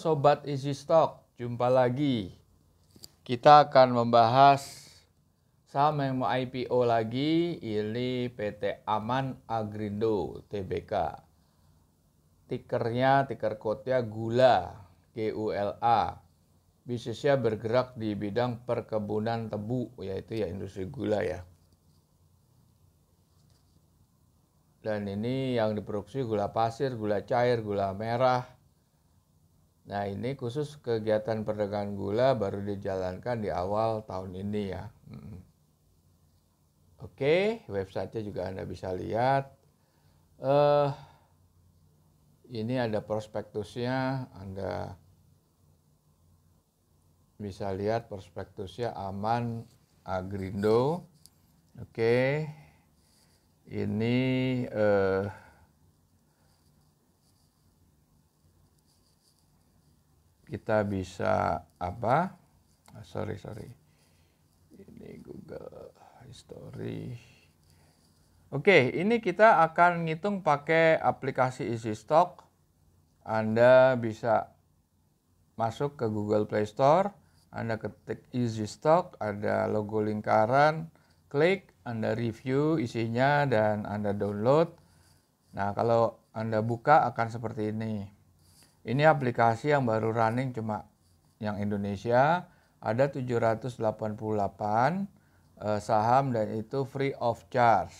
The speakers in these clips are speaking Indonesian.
Sobat Easy Stock, jumpa lagi. Kita akan membahas saham yang mau IPO lagi, ini PT Aman Agrindo TBK. Tikernya, tiker kodenya Gula, GULA. Bisnisnya bergerak di bidang perkebunan tebu, yaitu ya industri gula ya. Dan ini yang diproduksi gula pasir, gula cair, gula merah, Nah ini khusus kegiatan perdagangan gula baru dijalankan di awal tahun ini ya. Hmm. Oke, okay, websitenya juga Anda bisa lihat. Uh, ini ada prospektusnya, Anda bisa lihat prospektusnya aman agrindo. Oke, okay. ini... Uh, kita bisa apa? Ah, sorry sorry. Ini Google History. Oke, ini kita akan ngitung pakai aplikasi Easy Stock Anda bisa masuk ke Google Play Store, Anda ketik Easy Stock ada logo lingkaran, klik, Anda review isinya dan Anda download. Nah, kalau Anda buka akan seperti ini. Ini aplikasi yang baru running cuma yang Indonesia ada 788 eh, saham dan itu free of charge.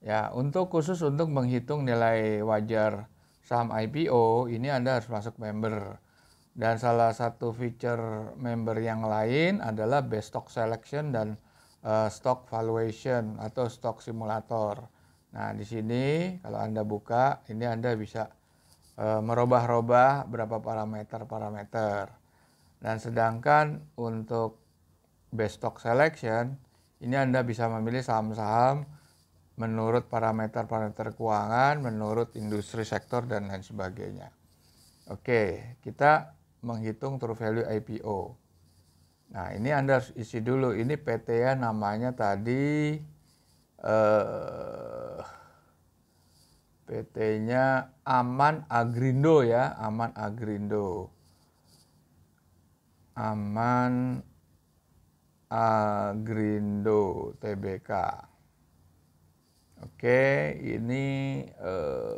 Ya, untuk khusus untuk menghitung nilai wajar saham IPO ini Anda harus masuk member. Dan salah satu feature member yang lain adalah best stock selection dan uh, stock valuation atau stock simulator. Nah, di sini kalau Anda buka ini Anda bisa e, eh, merubah rubah berapa parameter-parameter. Dan sedangkan untuk best stock selection ini Anda bisa memilih saham-saham menurut parameter-parameter keuangan, menurut industri sektor dan lain sebagainya. Oke, kita menghitung true value IPO. Nah, ini Anda harus isi dulu. Ini PT ya namanya tadi uh, PT-nya Aman Agrindo ya, Aman Agrindo. Aman Agrindo TBK. Oke, ini eh,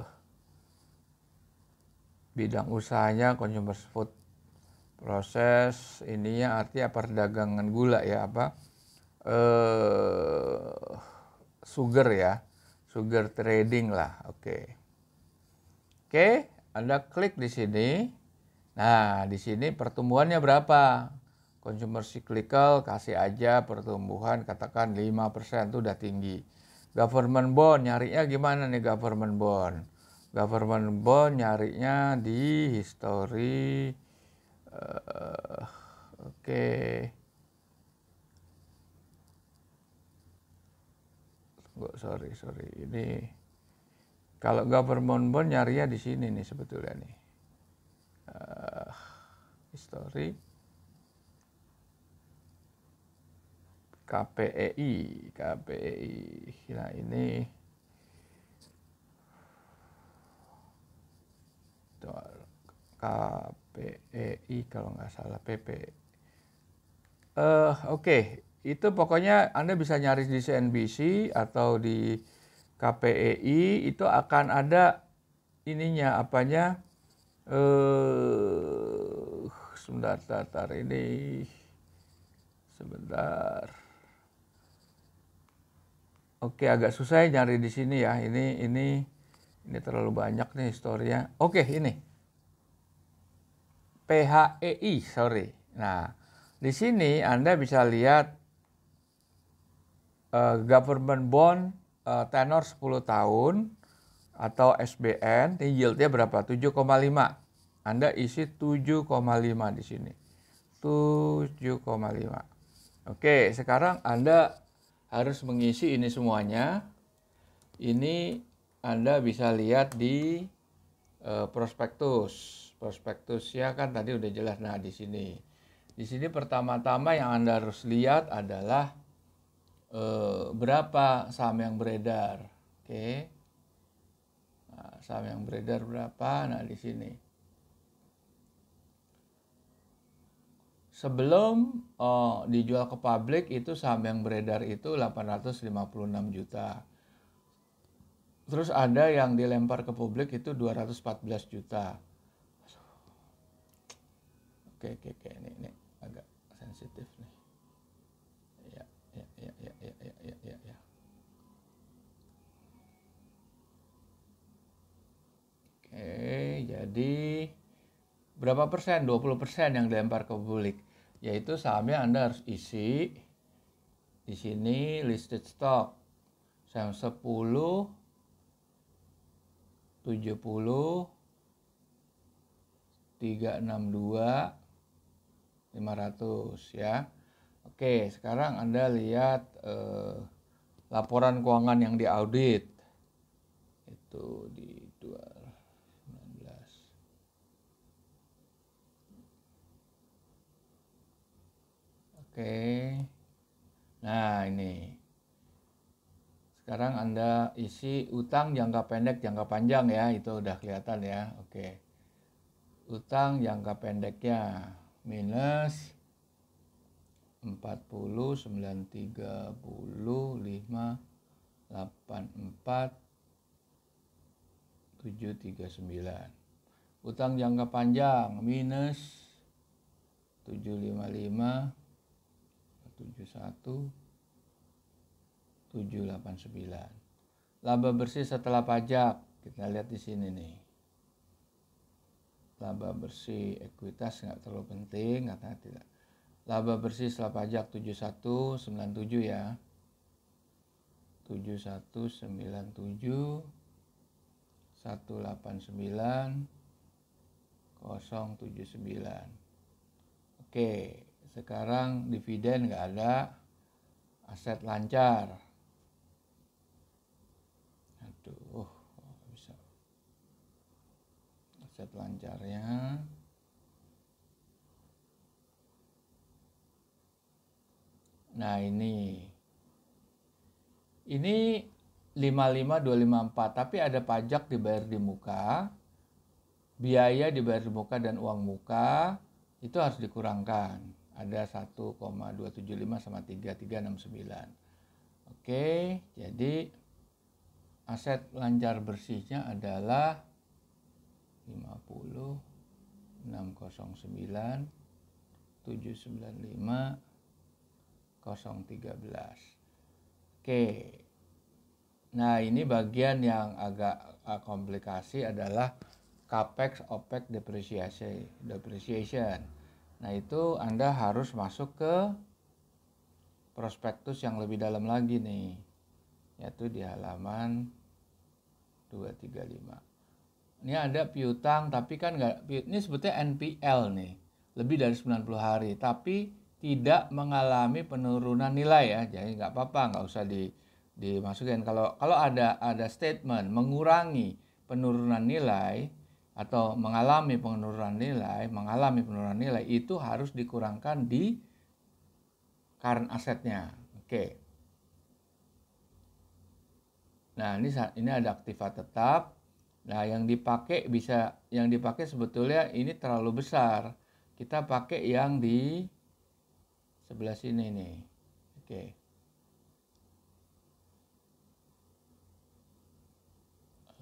bidang usahanya consumer food proses ininya artinya perdagangan gula ya apa eh, sugar ya sugar trading lah. Oke. Oke, Anda klik di sini. Nah, di sini pertumbuhannya berapa? Consumer cyclical kasih aja pertumbuhan katakan 5% itu udah tinggi. Government bond nyarinya gimana nih government bond? Government bond nyarinya di history uh, oke. Okay. Enggak, sorry, sorry. Ini kalau government bond nyarinya di sini nih sebetulnya nih. Uh, history KPEI, KPEI. Nah, ini KPEI kalau nggak salah PP. Uh, eh, Oke, okay. Itu pokoknya Anda bisa nyaris di CNBC atau di KPEI itu akan ada ininya apanya eh sebentar tatar ini sebentar Oke agak susah ya nyari di sini ya ini ini ini terlalu banyak nih historinya Oke ini PHEI sorry nah di sini Anda bisa lihat uh, government bond uh, tenor 10 tahun atau SBN, ini yieldnya berapa? 7,5. Anda isi 7,5 di sini. 7,5. Oke, sekarang Anda harus mengisi ini semuanya. Ini Anda bisa lihat di uh, prospektus. ya kan tadi udah jelas. Nah, di sini. Di sini pertama-tama yang Anda harus lihat adalah e, berapa saham yang beredar, oke? Okay. Nah, saham yang beredar berapa? Nah di sini. Sebelum oh, dijual ke publik itu saham yang beredar itu 856 juta. Terus ada yang dilempar ke publik itu 214 juta. Oke, oke, oke. Ini, ini agak sensitif nih. Ya ya, ya, ya, ya, ya. Oke, jadi berapa persen? 20 persen yang dilempar ke publik. Yaitu sahamnya Anda harus isi di sini listed stock. Saham 10, 70, 362, 500 ya. Oke, sekarang Anda lihat eh, laporan keuangan yang diaudit. Itu di 2019. Oke. Nah, ini. Sekarang Anda isi utang jangka pendek, jangka panjang ya, itu udah kelihatan ya. Oke. Utang jangka pendeknya minus 40 9 30 5 8 4 7 3 9 utang jangka panjang minus 755 71 789 laba bersih setelah pajak kita lihat di sini nih laba bersih ekuitas nggak terlalu penting karena tidak laba bersih setelah pajak 7197 ya 7197 189 079 oke sekarang dividen nggak ada aset lancar aduh oh, bisa aset lancarnya Nah ini ini 55254 tapi ada pajak dibayar di muka, biaya dibayar di muka dan uang muka itu harus dikurangkan. Ada 1,275 sama 3369. Oke, jadi aset lancar bersihnya adalah 50 609 795 013. Oke. Nah, ini bagian yang agak eh, komplikasi adalah capex, opex, depreciation, depreciation. Nah, itu Anda harus masuk ke prospektus yang lebih dalam lagi nih. Yaitu di halaman 235. Ini ada piutang tapi kan nggak ini sebetulnya NPL nih, lebih dari 90 hari, tapi tidak mengalami penurunan nilai ya. Jadi nggak apa-apa, nggak usah di, dimasukin. Kalau kalau ada ada statement mengurangi penurunan nilai atau mengalami penurunan nilai, mengalami penurunan nilai itu harus dikurangkan di current asetnya. Oke. Nah, ini saat ini ada aktiva tetap. Nah, yang dipakai bisa yang dipakai sebetulnya ini terlalu besar. Kita pakai yang di sebelah sini nih. Oke. Okay.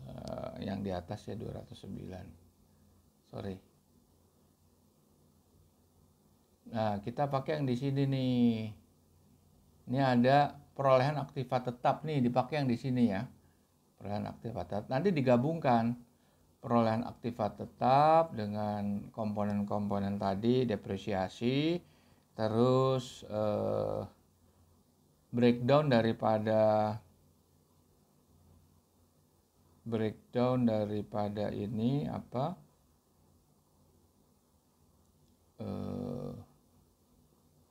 Eh, yang di atas ya 209. Sorry. Nah, kita pakai yang di sini nih. Ini ada perolehan aktiva tetap nih dipakai yang di sini ya. Perolehan aktiva tetap. Nanti digabungkan perolehan aktiva tetap dengan komponen-komponen tadi depresiasi terus eh, breakdown daripada breakdown daripada ini apa eh,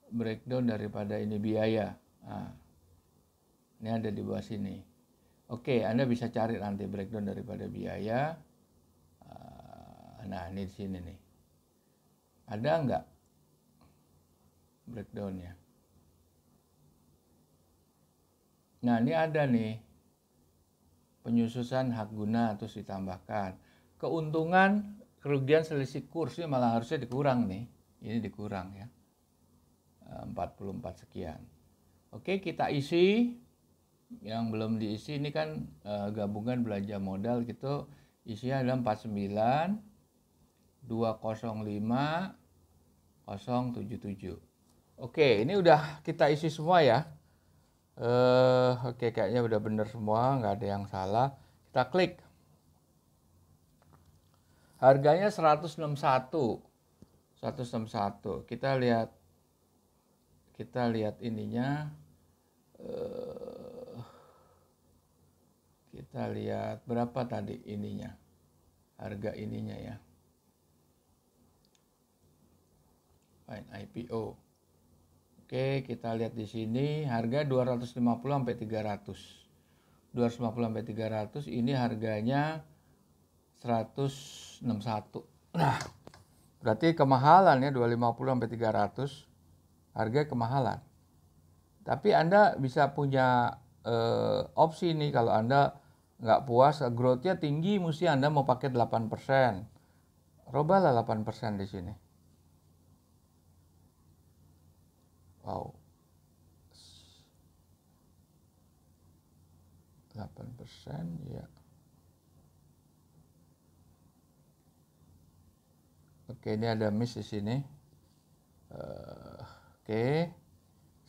breakdown daripada ini biaya nah, ini ada di bawah sini oke anda bisa cari nanti breakdown daripada biaya eh, nah ini di sini nih ada nggak breakdownnya. Nah ini ada nih penyususan hak guna terus ditambahkan keuntungan kerugian selisih kurs ini malah harusnya dikurang nih ini dikurang ya 44 eh, sekian oke kita isi yang belum diisi ini kan e, gabungan belanja modal gitu isinya adalah 49 205 077 Oke, ini udah kita isi semua ya. Uh, Oke, kayaknya udah bener semua, nggak ada yang salah. Kita klik. Harganya 161. 161. Kita lihat kita lihat ininya uh, kita lihat berapa tadi ininya. Harga ininya ya. Fine IPO. Oke, kita lihat di sini harga 250 sampai 300. 250 sampai 300 ini harganya 161. Nah, berarti kemahalan ya 250 sampai 300 harga kemahalan. Tapi Anda bisa punya eh, opsi ini kalau Anda nggak puas growth-nya tinggi mesti Anda mau pakai 8%. Robalah 8% di sini. 8% ya oke ini ada miss di sini uh, oke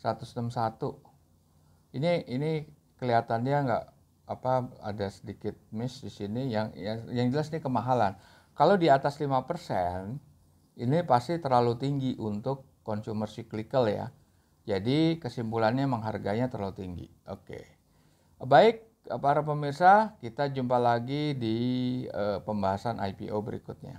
161 ini ini kelihatannya nggak apa ada sedikit miss di sini yang yang jelas ini kemahalan kalau di atas persen ini pasti terlalu tinggi untuk consumer cyclical ya jadi kesimpulannya mengharganya terlalu tinggi oke okay. Baik, para pemirsa, kita jumpa lagi di uh, pembahasan IPO berikutnya.